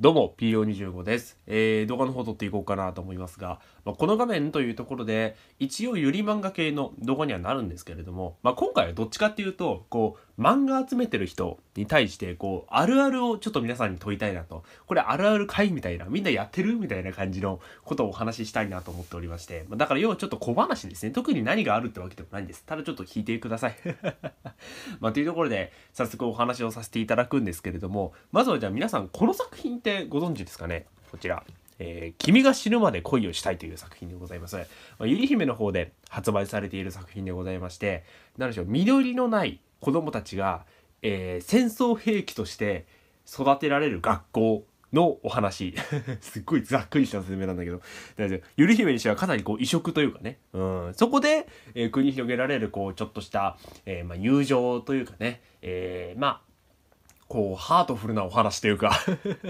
どうも PO25 です、えー、動画の方撮っていこうかなと思いますが、まあ、この画面というところで一応ゆり漫画系の動画にはなるんですけれども、まあ、今回はどっちかっていうとこう漫画集めてる人に対してこうあるあるをちょっと皆さんに問いたいなとこれあるある会みたいなみんなやってるみたいな感じのことをお話ししたいなと思っておりましてだから要はちょっと小話ですね特に何があるってわけでもないんですただちょっと聞いてください まあというところで早速お話をさせていただくんですけれどもまずはじゃあ皆さんこの作品ってご存知ですかねこちらえー、君が死ぬまで恋をしたいという作品でございます。まあ、ゆり姫の方で発売されている作品でございまして、何でしょう、緑のない子供たちが、えー、戦争兵器として育てられる学校のお話 すっごいざっくりした説明なんだけどゆり姫にしてはかなりこう異色というかね、うん、そこで、えー、繰り広げられるこうちょっとした、えー、まあ、友情というかね、えー、まあこう、ハートフルなお話というか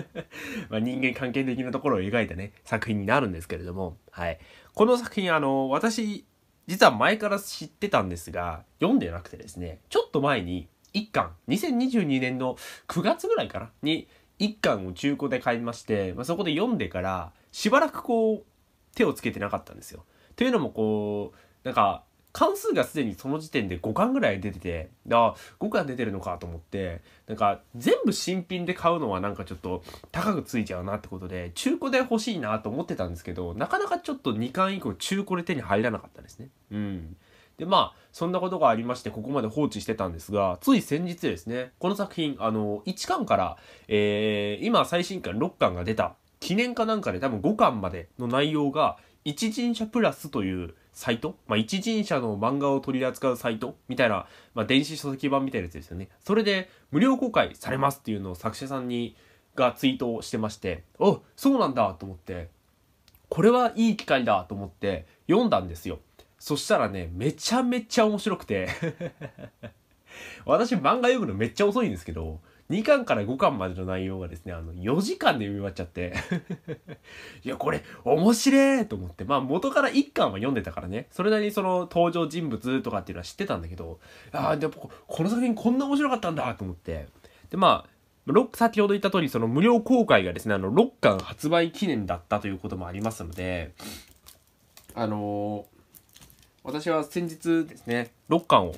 ま人間関係的なところを描いたね、作品になるんですけれども、はい。この作品、あの、私、実は前から知ってたんですが、読んでなくてですね、ちょっと前に、1巻2022年の9月ぐらいかなに1巻を中古で買いまして、まあ、そこで読んでからしばらくこう手をつけてなかったんですよ。というのもこうなんか関数がすでにその時点で5巻ぐらい出ててあ5巻出てるのかと思ってなんか全部新品で買うのはなんかちょっと高くついちゃうなってことで中古で欲しいなと思ってたんですけどなかなかちょっと2巻以降中古で手に入らなかったですね。うんで、まあ、そんなことがありまして、ここまで放置してたんですが、つい先日ですね、この作品、あの、1巻から、えー、今最新巻6巻が出た、記念かなんかで多分5巻までの内容が、一人者プラスというサイト、まあ、一人者の漫画を取り扱うサイトみたいな、まあ、電子書籍版みたいなやつですよね。それで無料公開されますっていうのを作者さんに、がツイートをしてまして、おそうなんだと思って、これはいい機会だと思って読んだんですよ。そしたらね、めちゃめちゃ面白くて私漫画読むのめっちゃ遅いんですけど、2巻から5巻までの内容がですね、あの、4時間で読み終わっちゃって いや、これ、面白いと思って、まあ、元から1巻は読んでたからね、それなりにその登場人物とかっていうのは知ってたんだけど、ああ、でも、この作品こんな面白かったんだと思って、で、まあ、先ほど言った通り、その無料公開がですね、あの、6巻発売記念だったということもありますので、あのー私は先日ですね、6巻を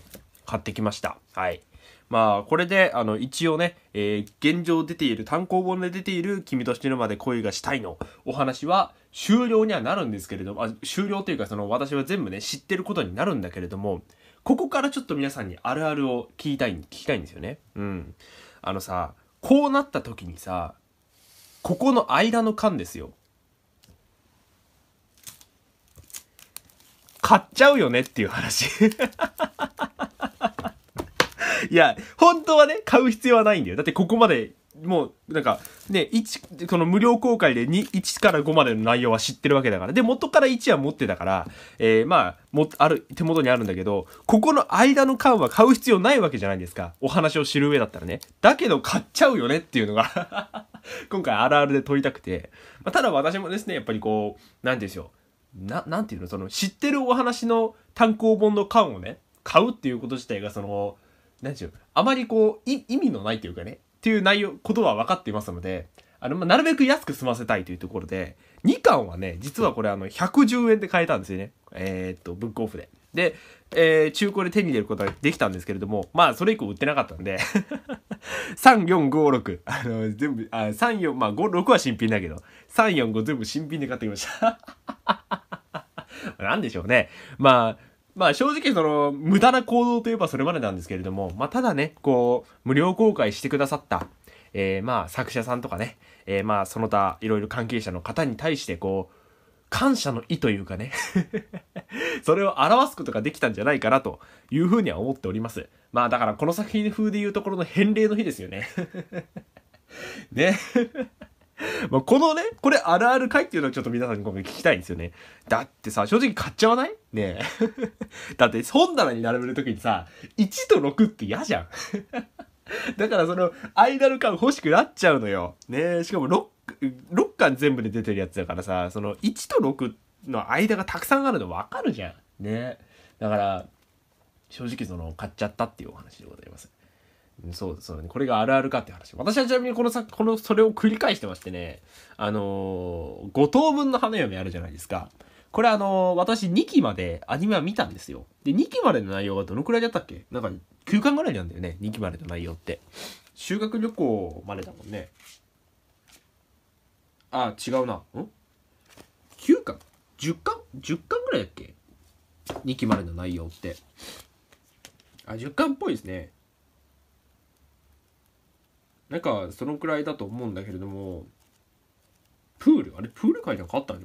買ってきました。はい。まあ、これで、あの、一応ね、えー、現状出ている、単行本で出ている、君と死ぬまで恋がしたいのお話は終了にはなるんですけれども、あ終了というか、その、私は全部ね、知ってることになるんだけれども、ここからちょっと皆さんにあるあるを聞きたい、聞きたいんですよね。うん。あのさ、こうなった時にさ、ここの間の間ですよ。買っちゃうよねっていう話 いや、本当はね、買う必要はないんだよ。だってここまで、もう、なんか、ね、1、その無料公開で2、1から5までの内容は知ってるわけだから。で、元から1は持ってたから、えー、まあ、も、ある、手元にあるんだけど、ここの間の缶は買う必要ないわけじゃないですか。お話を知る上だったらね。だけど買っちゃうよねっていうのが 今回あるあるで撮りたくて。まあ、ただ私もですね、やっぱりこう、なんですよ。な、なんていうの、その、知ってるお話の単行本の缶をね、買うっていうこと自体が、その、何ていうの、あまりこう、意味のないというかね、っていう内容、ことは分かっていますので、あの、まあ、なるべく安く済ませたいというところで、2巻はね、実はこれあの、110円で買えたんですよね。えー、っと、ブックオフで。で、えー、中古で手に入れることができたんですけれども、まあ、それ以降売ってなかったんで3、4、5、6、あの、全部、あ3、4、まあ、5、6は新品だけど、3、4、5全部新品で買ってきましたなんでしょうね。まあ、まあ正直その、無駄な行動といえばそれまでなんですけれども、まあただね、こう、無料公開してくださった、えー、まあ作者さんとかね、えー、まあその他いろいろ関係者の方に対してこう、感謝の意というかね それを表すことができたんじゃないかなというふうには思っております。まあだからこの作品風でいうところの返礼の日ですよね ね まあこのね、これあるある回っていうのをちょっと皆さんに今回聞きたいんですよね。だってさ、正直買っちゃわないねえ。だって本棚に並べるときにさ、1と6って嫌じゃん。だからその、アイドル感欲しくなっちゃうのよ。ねしかも6、6巻全部で出てるやつだからさ、その1と6の間がたくさんあるの分かるじゃん。ねだから、正直その、買っちゃったっていうお話でございます。そうそうね。これがあるあるかって話。私はちなみにこのさ、この、それを繰り返してましてね、あのー、5等分の花嫁あるじゃないですか。これあのー、私2期までアニメは見たんですよ。で、2期までの内容はどのくらいだったっけなんか9巻ぐらいなんだよね、2期までの内容って。修学旅行までだもんね。あ、違うな。ん ?9 巻 ?10 巻 ?10 巻ぐらいだっけ ?2 期までの内容って。あ、10巻っぽいですね。なんかそのくらいだと思うんだけれどもプールあれプール会なんかあったの、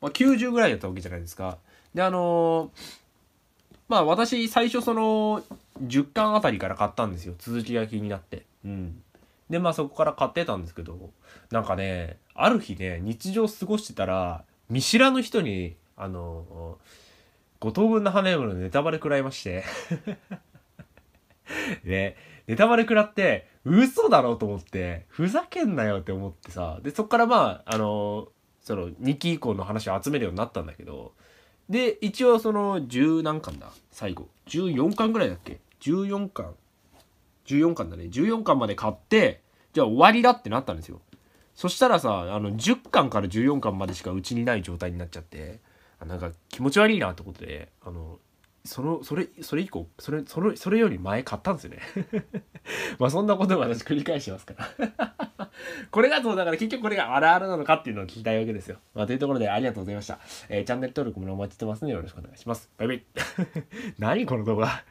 まあ、90ぐらいだったわけじゃないですかであのー、まあ私最初その10巻あたりから買ったんですよ続きが気になってうんでまあそこから買ってたんですけどなんかねある日ね日常過ごしてたら見知らぬ人にあのー、5等分の花嫁のネタバレ食らいましてね ネタバレ食らって、嘘だろうと思って、ふざけんなよって思ってさ、で、そっからまあ、あの、その2期以降の話を集めるようになったんだけど、で、一応その10何巻だ最後。14巻ぐらいだっけ ?14 巻。14巻だね。14巻まで買って、じゃあ終わりだってなったんですよ。そしたらさ、あの、10巻から14巻までしかうちにない状態になっちゃって、なんか気持ち悪いなってことで、あの、そのそれそれ以降それそれそれより前買ったんですよね まあそんなことを私繰り返してますから これだとだから結局これがあらあらなのかっていうのを聞きたいわけですよまあというところでありがとうございました、えー、チャンネル登録もお待ちしてますのでよろしくお願いしますバイバイ 何この動画